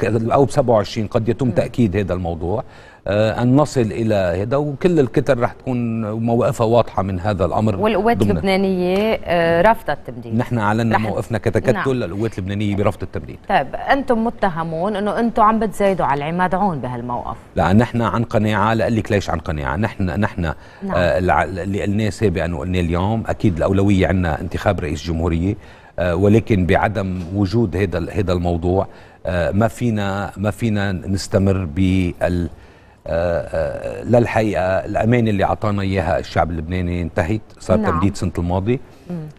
لا, او ب 27 قد يتم م. تاكيد هذا الموضوع آه، ان نصل الى هذا وكل الكتل رح تكون مواقفها واضحه من هذا الامر والقوات اللبنانيه آه، رافضه التمديد نحن اعلنا موقفنا كتكتل نعم. القوات اللبنانيه برفض التمديد طيب انتم متهمون انه انتم عم بتزايدوا على العماد عون بهالموقف لا نحن عن قناعه لقول لك ليش عن قناعه نحن نحن آه، نعم. اللي قلناه سابقا وقلناه اليوم اكيد الاولويه عندنا انتخاب رئيس جمهوريه ولكن بعدم وجود هذا هذا الموضوع ما فينا ما فينا نستمر بال لا الحقيقه الامان اللي اعطانا اياها الشعب اللبناني انتهت صار نعم. تمديد سنه الماضي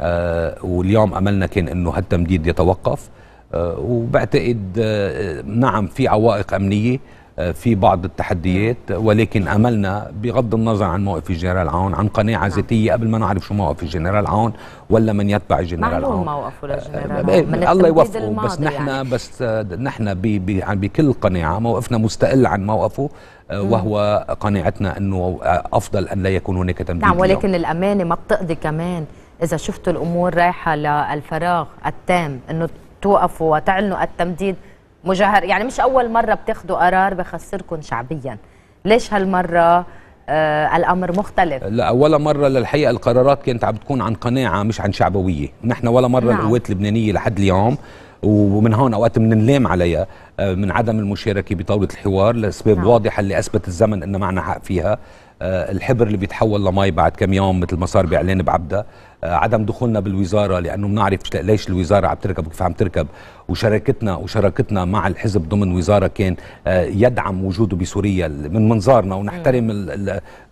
آه، واليوم املنا كان انه هالتمديد يتوقف آه، وبعتقد آه، نعم في عوائق امنيه في بعض التحديات ولكن املنا بغض النظر عن موقف الجنرال عون عن قناعه نعم. ذاتيه قبل ما نعرف شو موقف الجنرال عون ولا من يتبع الجنرال عون موقفه للجنرال عون إيه، الله يوفقه بس نحن يعني. بس نحن يعني بكل قناعه موقفنا مستقل عن موقفه آه، وهو قناعتنا انه افضل ان لا يكون هناك تمديد نعم ولكن الامانه ما بتقضي كمان اذا شفتوا الامور رايحه للفراغ التام انه توقفوا وتعلنوا التمديد مجهر يعني مش اول مره بتاخذوا قرار بخسركم شعبيا ليش هالمره آه الامر مختلف لا ولا مره للحقيقه القرارات كانت عم بتكون عن قناعه مش عن شعبويه نحن ولا مره نعم. القوات اللبنانيه لحد اليوم ومن هون اوقات بننلام عليها آه، من عدم المشاركه بطاوله الحوار لاسباب نعم. واضحه اللي اثبت الزمن انه معنا حق فيها آه، الحبر اللي بيتحول لمي بعد كم يوم مثل ما صار باعلان بعبده آه، عدم دخولنا بالوزاره لانه بنعرف ليش الوزاره عم تركب وكيف عم تركب وشراكتنا وشراكتنا مع الحزب ضمن وزاره كان آه، يدعم وجوده بسوريا من منظارنا ونحترم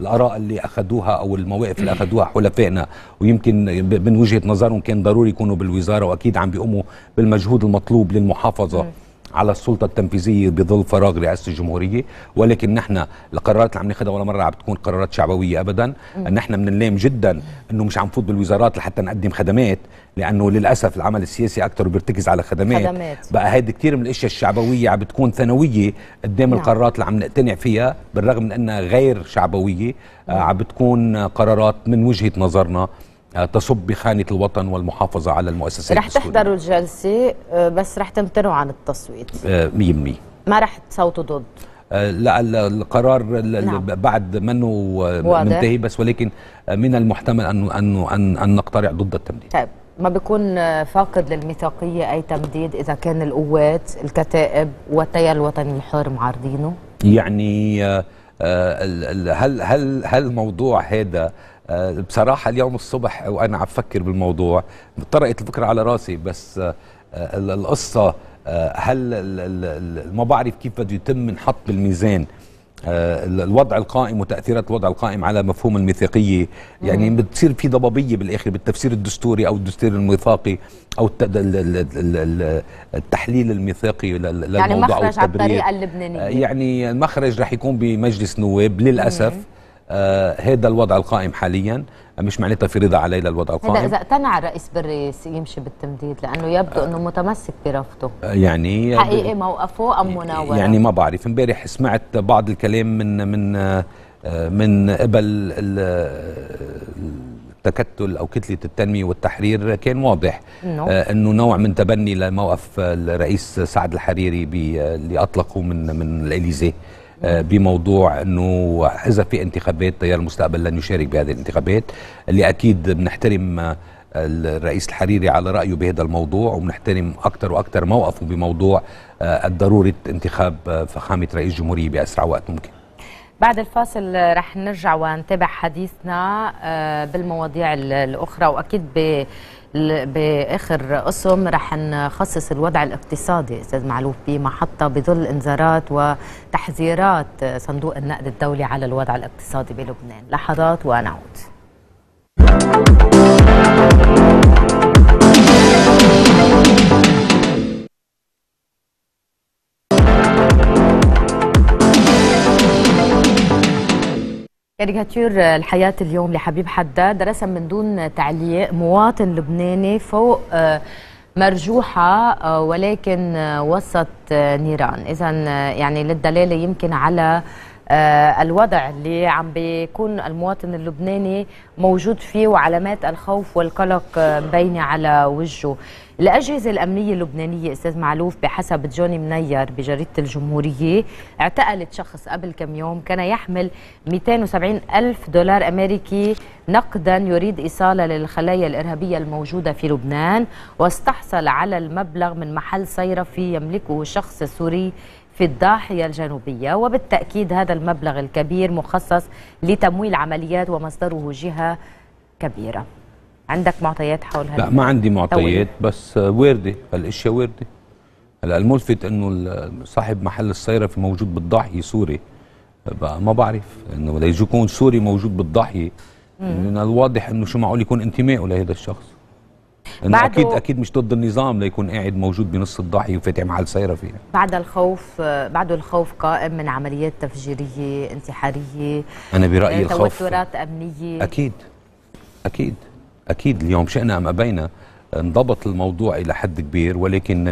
الاراء اللي اخذوها او المواقف اللي اخذوها حلفائنا ويمكن من وجهه نظرهم كان ضروري يكونوا بالوزاره واكيد عم بيقوموا بالمجهود المطلوب للمحافظه على السلطه التنفيذيه بظل فراغ رئاسه الجمهوريه ولكن نحن القرارات اللي عم ناخذها ولا مره عم بتكون قرارات شعبويه ابدا نحن بنلام جدا انه مش عم نفوت بالوزارات لحتى نقدم خدمات لانه للاسف العمل السياسي اكثر بيرتكز على خدمات, خدمات. بقى هيدي كثير من الاشياء الشعبويه عم بتكون ثانويه قدام نعم. القرارات اللي عم نقتنع فيها بالرغم من انها غير شعبويه آه، عم بتكون قرارات من وجهه نظرنا تصب بخانه الوطن والمحافظه على المؤسسات رح تحضروا الجلسه آه، بس رح تمتنعوا عن التصويت 100% آه، ما رح تصوتوا ضد آه، لا القرار نعم. بعد منه منتهي بس ولكن من المحتمل ان ان ان, أن نقترع ضد التمديد طيب ما بيكون فاقد للميثاقيه اي تمديد اذا كان القوات الكتائب والتيار الوطني الحر معارضينه يعني هل هل هل الموضوع هذا آه، بصراحه اليوم الصبح وانا عم بفكر بالموضوع طرقت الفكره على راسي بس آه، آه، القصه هل ما بعرف كيف بده يتم انحط بالميزان الوضع القائم وتاثيرات الوضع القائم على مفهوم الميثاقيه يعني بتصير في ضبابيه بالاخر بالتفسير الدستوري او الدستور الميثاقي او التحليل الميثاقي للموضوع يعني مخرج على الطريقه اللبنانيه يعني المخرج رح يكون بمجلس نواب للاسف هذا آه، الوضع القائم حاليا مش معناتها في رضا علينا للوضع القائم هذا اذا اقتنع الرئيس بري يمشي بالتمديد لانه يبدو انه متمسك برفضه آه، يعني حقيقي موقفه ام يعني مناوره يعني ما بعرف امبارح سمعت بعض الكلام من من آه، من قبل التكتل او كتله التنميه والتحرير كان واضح انه نوع من تبني لموقف الرئيس سعد الحريري اللي اطلقه من من الاليزيه بموضوع انه اذا في انتخابات تيار المستقبل لن يشارك بهذه الانتخابات اللي اكيد بنحترم الرئيس الحريري على رايه بهذا الموضوع وبنحترم اكثر واكثر موقفه بموضوع ضروره انتخاب فخامه رئيس جمهوريه باسرع وقت ممكن بعد الفاصل رح نرجع ونتابع حديثنا آه، بالمواضيع الاخرى واكيد ب باخر قسم رح نخصص الوضع الاقتصادي استاذ معلوف بمحطه بظل انذارات وتحذيرات صندوق النقد الدولي على الوضع الاقتصادي بلبنان لحظات ونعود كاريكاتير الحياة اليوم لحبيب حداد رسم من دون تعليق مواطن لبناني فوق آه، مرجوحة آه، ولكن آه، وسط نيران إذا يعني للدلالة يمكن على الوضع اللي عم بيكون المواطن اللبناني موجود فيه وعلامات الخوف والقلق باينة على وجهه الأجهزة الأمنية اللبنانية أستاذ معلوف بحسب جوني منير بجريدة الجمهورية اعتقلت شخص قبل كم يوم كان يحمل 270 ألف دولار أمريكي نقدا يريد ايصاله للخلايا الإرهابية الموجودة في لبنان واستحصل على المبلغ من محل صيرفي يملكه شخص سوري في الضاحية الجنوبية وبالتأكيد هذا المبلغ الكبير مخصص لتمويل عمليات ومصدره جهة كبيرة عندك معطيات حول هذا؟ لا ما عندي معطيات بس وارده الاشياء وارده هلا الملفت انه صاحب محل في موجود بالضاحيه سوري بقى ما بعرف انه بده يكون سوري موجود بالضاحيه من الواضح انه شو معقول يكون انتمائه لهذا الشخص انه اكيد اكيد مش ضد النظام ليكون قاعد موجود بنص الضاحيه وفاتح محل سيره فيها يعني. بعد الخوف بعد الخوف قائم من عمليات تفجيريه انتحاريه انا برايي آه، الخوف توترات امنيه اكيد اكيد أكيد اليوم شئنا أم أبينا انضبط الموضوع إلى حد كبير ولكن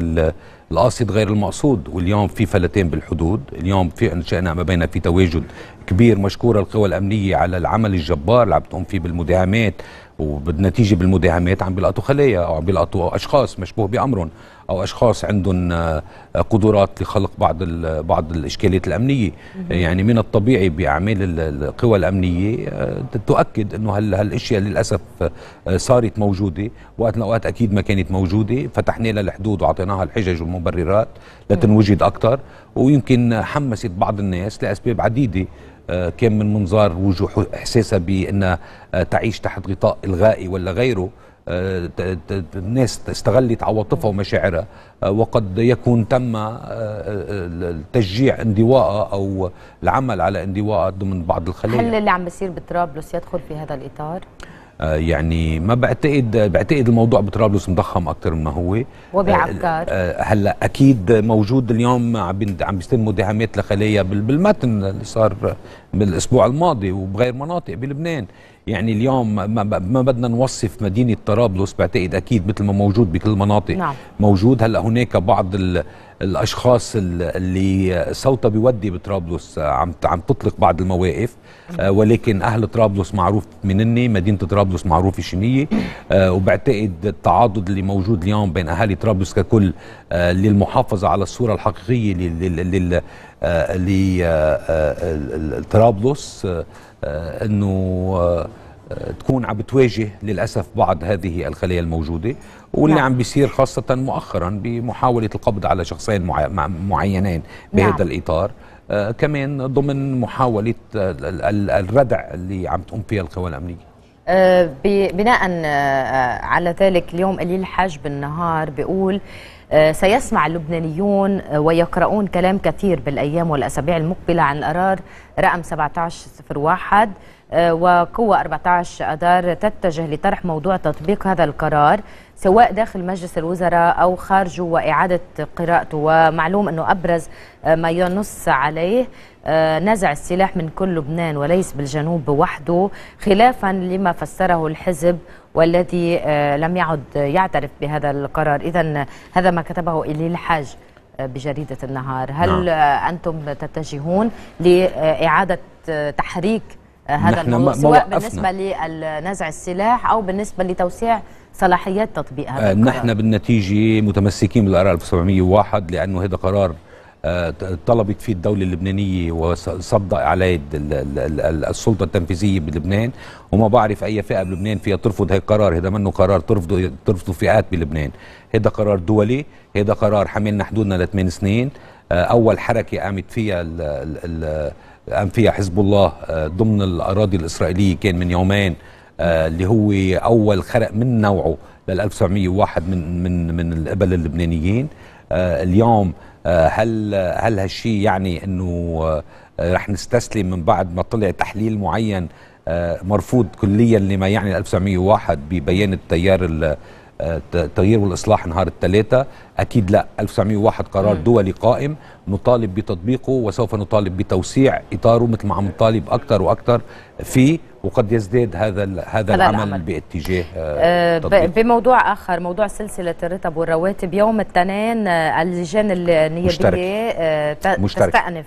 القاصد غير المقصود واليوم في فلتين بالحدود اليوم في شئنا أم أبينا في تواجد كبير مشكورة القوى الأمنية على العمل الجبار اللي عم تقوم فيه بالمداهمات وبالنتيجه بالمداهمات عم بيلقطوا خلايا او عم بيلقطوا اشخاص مشبوه بامرهم او اشخاص عندهم آه، قدرات لخلق بعض بعض الاشكاليات الامنيه يعني من الطبيعي باعمال القوى الامنيه آه، تؤكد انه هالاشياء للاسف آه، صارت موجوده وقت اوقات اكيد ما كانت موجوده فتحنا لها الحدود واعطيناها الحجج والمبررات لتنوجد اكثر ويمكن حمست بعض الناس لاسباب عديده آه، كان من منظار وجوه احساسها بانها آه، تعيش تحت غطاء الغائي ولا غيره آه، الناس استغلت عواطفها ومشاعرها وقد يكون تم تشجيع انضواءها او العمل على انضواءها ضمن بعض الخلايا هل اللي عم بيصير بطرابلس يدخل في هذا الاطار؟ آه، يعني ما بعتقد بعتقد الموضوع بطرابلس مضخم اكثر مما هو وبعكار آه، آه، هلا اكيد موجود اليوم عم عم بيستلموا دعامات لخلايا بالمتن اللي صار بالاسبوع الماضي وبغير مناطق بلبنان يعني اليوم ما بدنا نوصف مدينه طرابلس بعتقد اكيد مثل ما موجود بكل المناطق نعم. موجود هلا هناك بعض ال الاشخاص اللي صوتها بيودي بطرابلس آه، عم عم تطلق بعض المواقف آه، ولكن اهل طرابلس معروف منني مدينه طرابلس معروفه شنية آه، وبعتقد التعاضد اللي موجود اليوم بين اهالي طرابلس ككل للمحافظه على الصوره الحقيقيه آه، لطرابلس آه، آه، انه تكون عم بتواجه للاسف بعض هذه الخلايا الموجوده واللي نعم. عم بيصير خاصه مؤخرا بمحاوله القبض على شخصين معينين بهذا نعم. الاطار كمان ضمن محاوله الردع اللي عم تقوم فيها القوى الامنيه بناء على ذلك اليوم قليل حاج بالنهار بيقول آه، سيسمع اللبنانيون آه، ويقرؤون كلام كثير بالأيام والأسابيع المقبلة عن القرار رقم 1701 آه، وقوة 14 أدار تتجه لطرح موضوع تطبيق هذا القرار سواء داخل مجلس الوزراء أو خارجه وإعادة قراءته ومعلوم أنه أبرز ما ينص عليه نزع السلاح من كل لبنان وليس بالجنوب وحده خلافا لما فسره الحزب والذي آه، لم يعد يعترف بهذا القرار إذا هذا ما كتبه الي الحاج آه، بجريدة النهار هل نعم. آه، أنتم تتجهون لإعادة تحريك هذا الموضوع سواء بالنسبة لنزع السلاح أو بالنسبة لتوسيع صلاحيات تطبيق هذا نحن بالنتيجة متمسكين بالقرار 1701 لأنه هذا قرار طلبت فيه الدولة اللبنانية وصدق عليه السلطة التنفيذية بلبنان وما بعرف أي فئة بلبنان فيها ترفض هاي القرار هذا منه قرار ترفضه ترفضه فئات بلبنان هذا قرار دولي هذا قرار حملنا حدودنا لثمان سنين آه، أول حركة قامت فيها الـ الـ قام فيها حزب الله آه، ضمن الأراضي الإسرائيلية كان من يومين آه، اللي هو أول خرق من نوعه لل 1901 من من من القبل اللبنانيين اليوم آه، هل هل هالشيء يعني انه آه، رح نستسلم من بعد ما طلع تحليل معين آه، مرفوض كليا لما يعني 1901 ببيان التيار التغيير والاصلاح نهار الثلاثاء اكيد لا 1901 قرار دولي قائم نطالب بتطبيقه وسوف نطالب بتوسيع اطاره مثل ما عم نطالب اكثر واكثر فيه وقد يزداد هذا هذا العمل, العمل باتجاه أه, آه، بموضوع اخر موضوع سلسله الرتب والرواتب يوم الاثنين آه، اللجان النيابيه مشترك. آه، تستأنف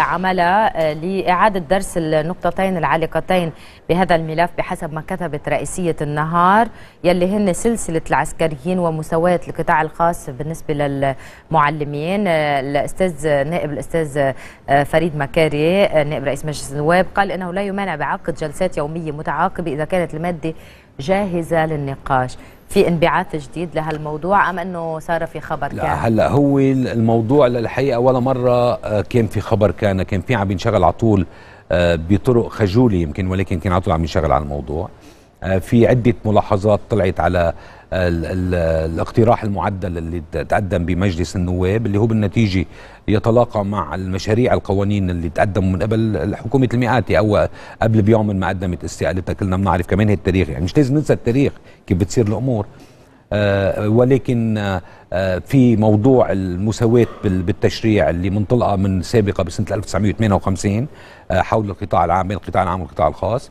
عمل آه، لإعادة درس النقطتين العالقتين بهذا الملف بحسب ما كتبت رئيسية النهار يلي هن سلسلة العسكريين ومساواة القطاع الخاص بالنسبة للمعلمين آه، الأستاذ نائب الأستاذ آه، فريد مكاري نائب رئيس مجلس النواب قال أنه لا يمانع بعقد جلسات يومية متعاقبة إذا كانت المادة جاهزه للنقاش في انبعاث جديد لهالموضوع ام انه صار في خبر كان؟ لا هلا هو الموضوع للحقيقه ولا مره آه، كان في خبر كان كان في عم ينشغل على طول آه، بطرق خجوله يمكن ولكن كان على طول عم ينشغل على الموضوع آه، في عده ملاحظات طلعت على الاقتراح المعدل اللي تقدم بمجلس النواب اللي هو بالنتيجه يتلاقى مع المشاريع القوانين اللي تقدموا من قبل حكومه المئاتي او قبل بيوم من ما قدمت استقالتها كلنا بنعرف كمان التاريخ يعني مش لازم ننسى التاريخ كيف بتصير الامور آه ولكن آه في موضوع المساواة بالتشريع اللي منطلقة من سابقة بسنة 1958 آه حول القطاع العام بين القطاع العام والقطاع الخاص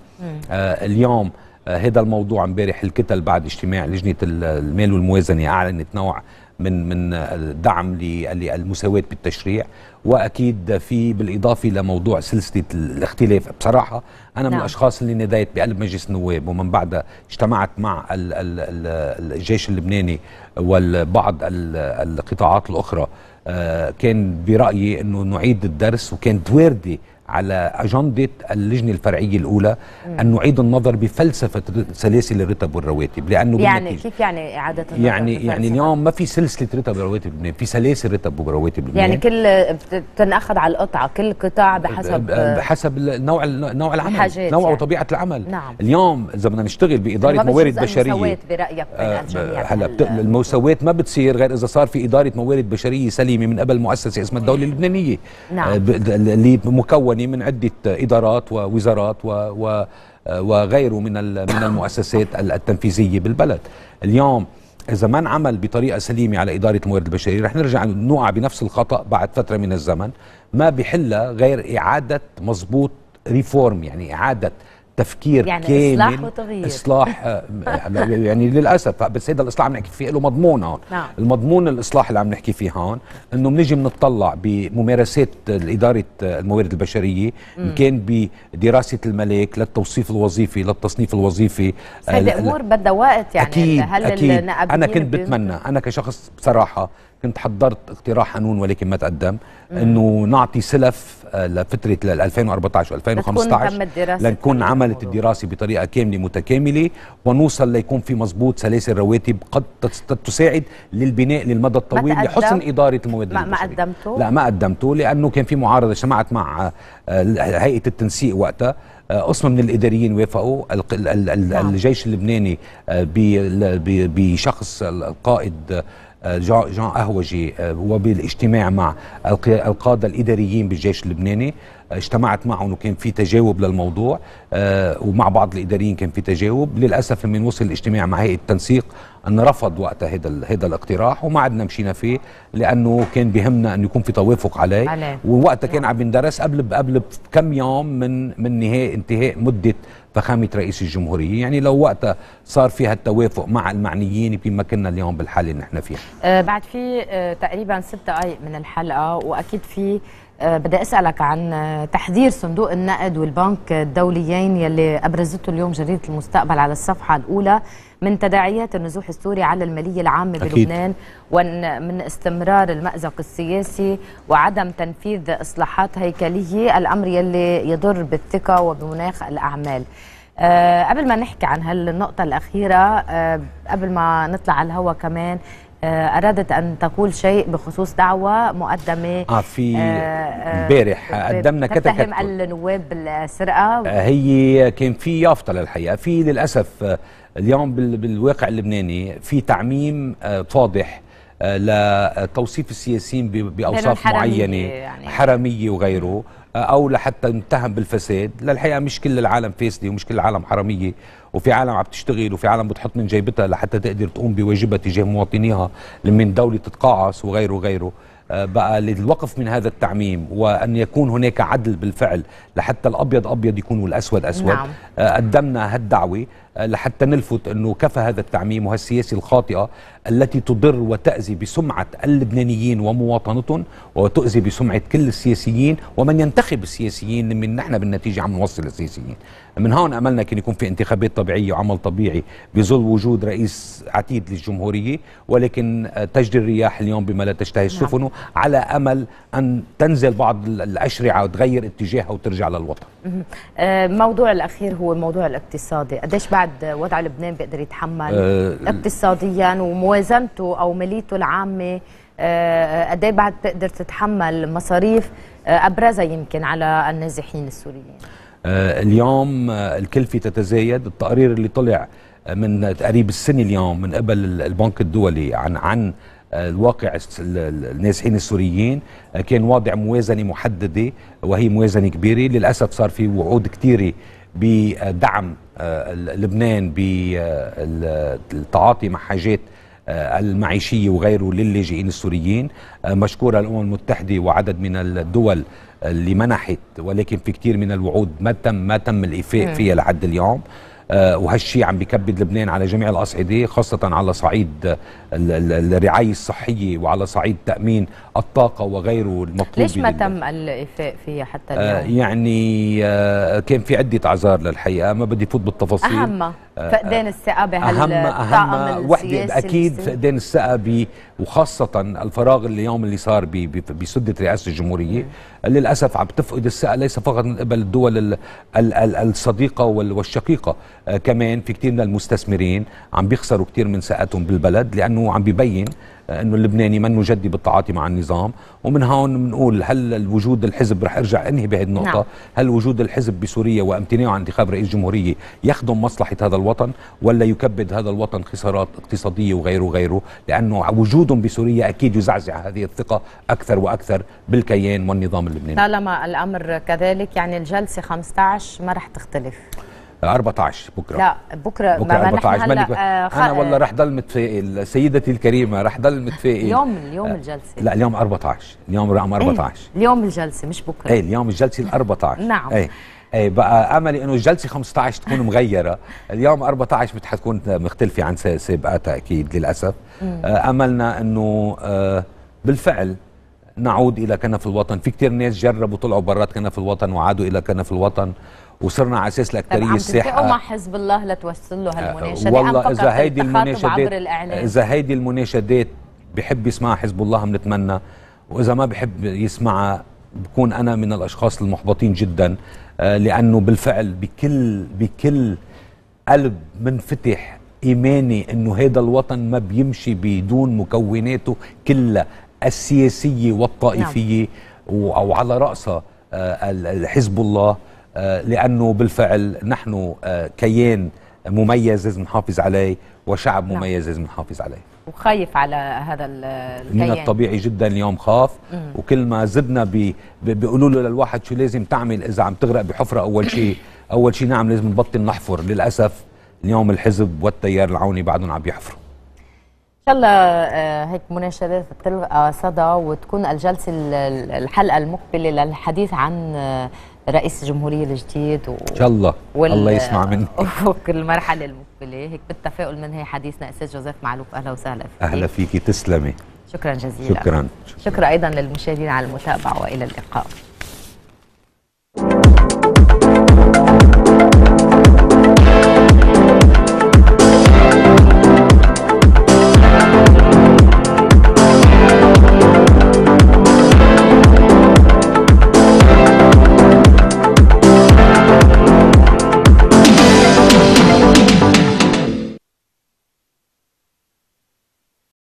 آه، اليوم هدى آه، الموضوع امبارح الكتل بعد اجتماع لجنه المال والموازنه اعلنت نوع من من الدعم للمساواه بالتشريع واكيد في بالاضافه لموضوع سلسله الاختلاف بصراحه انا نعم. من الاشخاص اللي ناديت بقلب مجلس النواب ومن بعدها اجتمعت مع الـ الـ الـ الجيش اللبناني وبعض القطاعات الاخرى آه، كان برايي انه نعيد الدرس وكانت وارده على أجندة اللجنة الفرعية الأولى مم. أن نعيد النظر بفلسفة سلاسل الرتب والرواتب لأنه يعني كيف يعني إعادة النظر يعني يعني اليوم ما في سلسلة رتب ورواتب لبنان في سلاسل رتب ورواتب لبنان يعني كل بتنأخذ على القطعة كل قطاع بحسب بحسب نوع نوع العمل نوع يعني. وطبيعة العمل نعم. اليوم إذا بدنا نشتغل بإدارة موارد بشرية المساواة برأيك آه، هلا المساواة ما بتصير غير إذا صار في إدارة موارد بشرية سليمة من قبل مؤسسة اسمها الدولة اللبنانية نعم. آه، اللي مكونة يعني من عده ادارات ووزارات و, و وغيره من من المؤسسات التنفيذيه بالبلد اليوم اذا ما انعمل بطريقه سليمه على اداره الموارد البشريه رح نرجع نوقع بنفس الخطا بعد فتره من الزمن ما بحلها غير اعاده مضبوط ريفورم يعني اعاده تفكير يعني كامل اصلاح وتغيير اصلاح آه، يعني للاسف بس هذا الاصلاح عم نحكي فيه له مضمون هون نعم. المضمون الاصلاح اللي عم نحكي فيه هون انه بنيجي بنطلع بممارسات اداره الموارد البشريه ان كان بدراسه الملاك للتوصيف الوظيفي للتصنيف الوظيفي هذه آه، امور بدها وقت يعني أكيد هل أكيد. انا كنت بتمنى انا كشخص بصراحه كنت حضرت اقتراح قانون ولكن ما تقدم انه نعطي سلف آه، لفتره 2014 و2015 لنكون عملت الدراسه بطريقه كامله متكامله ونوصل ليكون في مضبوط سلاسل رواتب قد تساعد للبناء للمدى الطويل لحسن اداره المواد ما, ما قدمته؟ لا ما قدمته لانه كان في معارضه اجتمعت مع آه، هيئه التنسيق وقتها آه، قسم من الاداريين وافقوا نعم. الجيش اللبناني بشخص القائد جان قهوجي آه، وبالاجتماع مع القاده الاداريين بالجيش اللبناني آه، اجتمعت معهم وكان في تجاوب للموضوع آه، ومع بعض الاداريين كان في تجاوب للاسف من وصل الاجتماع مع هيئه التنسيق ان رفض وقتها هذا هذا الاقتراح وما عدنا مشينا فيه لانه كان بهمنا ان يكون في توافق عليه علي. ووقتها كان عم يندرس قبل قبل بكم يوم من من نهايه انتهاء مده فخامه رئيس الجمهوريه يعني لو وقتها صار فيها التوافق مع المعنيين يمكن ما كنا اليوم بالحاله اللي نحن فيها آه بعد في آه تقريبا ست دقائق من الحلقه واكيد في آه، بدي اسالك عن آه، تحذير صندوق النقد والبنك الدوليين يلي ابرزته اليوم جريده المستقبل على الصفحه الاولى من تداعيات النزوح السوري على الماليه العامه أكيد. بلبنان ومن استمرار المازق السياسي وعدم تنفيذ اصلاحات هيكليه الامر يلي يضر بالثقه وبمناخ الاعمال أه قبل ما نحكي عن هالنقطة الأخيرة أه قبل ما نطلع على الهوا كمان آه، أرادت أن تقول شيء بخصوص دعوة مقدمة آه في آه، امبارح آه قدمنا كتكتل تتهم النواب السرقة آه، هي كان في يافطة للحقيقة في للأسف اليوم بالواقع اللبناني في تعميم فاضح لتوصيف السياسيين باوصاف معينه يعني. حراميه وغيره او لحتى نتهم بالفساد للحقيقه مش كل العالم فاسده ومش كل العالم حراميه وفي عالم عم تشتغل وفي عالم بتحط من جيبتها لحتى تقدر تقوم بواجبها تجاه مواطنيها من دولة تتقاعس وغيره وغيره آه، بقى للوقف من هذا التعميم وان يكون هناك عدل بالفعل لحتى الابيض ابيض يكون والاسود اسود نعم. آه، قدمنا هالدعوه آه، لحتى نلفت انه كفى هذا التعميم وهالسياسه الخاطئه التي تضر وتأذي بسمعة اللبنانيين ومواطنتهم وتؤذي بسمعة كل السياسيين ومن ينتخب السياسيين من نحن بالنتيجة عم نوصل السياسيين من هون أملنا كان يكون في انتخابات طبيعية وعمل طبيعي بظل وجود رئيس عتيد للجمهورية ولكن تجري الرياح اليوم بما لا تشتهي نعم. السفن نعم. على أمل أن تنزل بعض الأشرعة وتغير اتجاهها وترجع للوطن آه، موضوع الأخير هو الموضوع الاقتصادي قديش بعد وضع لبنان بيقدر يتحمل آه، اقتصاديا ومو موازنته او ماليته العامه آه، قد ايه بعد تقدر تتحمل مصاريف آه، ابرزها يمكن على النازحين السوريين آه، اليوم الكلفه تتزايد التقرير اللي طلع من تقريب السنه اليوم من قبل البنك الدولي عن عن الواقع النازحين السوريين كان واضع موازنه محدده وهي موازنه كبيره للاسف صار في وعود كثيره بدعم لبنان بالتعاطي مع حاجات آه، المعيشية وغيره للاجئين السوريين آه، مشكورة الأمم المتحدة وعدد من الدول اللي منحت ولكن في كتير من الوعود ما تم ما تم الإيفاء فيها لحد اليوم آه، وهالشي عم بكبد لبنان على جميع الأصعدة خاصة على صعيد الرعايه الصحيه وعلى صعيد تامين الطاقه وغيره المطلوب ليش ما تم الايفاء فيها حتى آه، اليوم؟ يعني آه كان في عده اعذار للحقيقه ما بدي فوت بالتفاصيل اهم آه، فقدان الثقه بهالطاقم أهم أهم وحده اكيد فقدان الثقه ب وخاصه الفراغ اليوم اللي صار بسده رئاسه الجمهوريه للاسف عم تفقد الثقه ليس فقط من قبل الدول الصديقه والشقيقه آه كمان في كثير من المستثمرين عم بيخسروا كثير من ثقتهم بالبلد لانه هو عم ببين آه، انه اللبناني منه جدي بالتعاطي مع النظام ومن هون بنقول هل وجود الحزب رح ارجع انهي بهذه نعم. النقطه نعم. هل وجود الحزب بسوريا وامتناعه عن انتخاب رئيس جمهوريه يخدم مصلحه هذا الوطن ولا يكبد هذا الوطن خسارات اقتصاديه وغيره وغيره لانه وجودهم بسوريا اكيد يزعزع هذه الثقه اكثر واكثر بالكيان والنظام اللبناني طالما الامر كذلك يعني الجلسه 15 ما رح تختلف 14 بكره لا بكره, بكرة ما 14 مالك هلأ آه انا والله راح ضل متفائل سيدتي الكريمه راح ضل متفائل يوم اليوم آه، الجلسه لا اليوم 14 اليوم رقم 14 ايه اليوم الجلسه مش بكره ايه اليوم الجلسه ال 14 نعم ايه ايه بقى املي انه الجلسه 15 تكون مغيره اليوم 14 حتكون مختلفه عن سابقاتها اكيد للاسف آه، املنا انه آه، بالفعل نعود الى كنف الوطن في كثير ناس جربوا طلعوا برات كنف الوطن وعادوا الى كنف الوطن وصرنا على اساس الاكتريه الساحه مع حزب الله لتوصل له آه، هالمناشده والله اذا هيدي المناشدات اذا هيدي المناشدات بحب يسمعها حزب الله بنتمنى واذا ما بحب يسمعها بكون انا من الاشخاص المحبطين جدا آه، لانه بالفعل بكل بكل قلب منفتح ايماني انه هذا الوطن ما بيمشي بدون مكوناته كلها السياسيه والطائفيه نعم. وعلى راسها آه، حزب الله آه، لأنه بالفعل نحن آه، كيان مميز لازم نحافظ عليه وشعب نعم. مميز لازم نحافظ عليه وخايف على هذا الكيان من الطبيعي جدا اليوم خاف وكل ما زدنا بيقولوا له للواحد شو لازم تعمل اذا عم تغرق بحفره اول شيء اول شيء نعم لازم نبطل نحفر للاسف اليوم الحزب والتيار العوني بعدهم عم يحفروا ان شاء الله آه، هيك مناشدات تلقى صدى وتكون الجلسه الحلقه المقبله للحديث عن رئيس الجمهوريه الجديد و... ان شاء الله وال... الله يسمع منك المرحله المقبله هيك بالتفاؤل هي حديثنا استاذ جوزيف معلوف اهلا وسهلا فيك اهلا فيكي تسلمي شكرا جزيلا شكرا شكرا, شكرا ايضا للمشاهدين على المتابعه والى اللقاء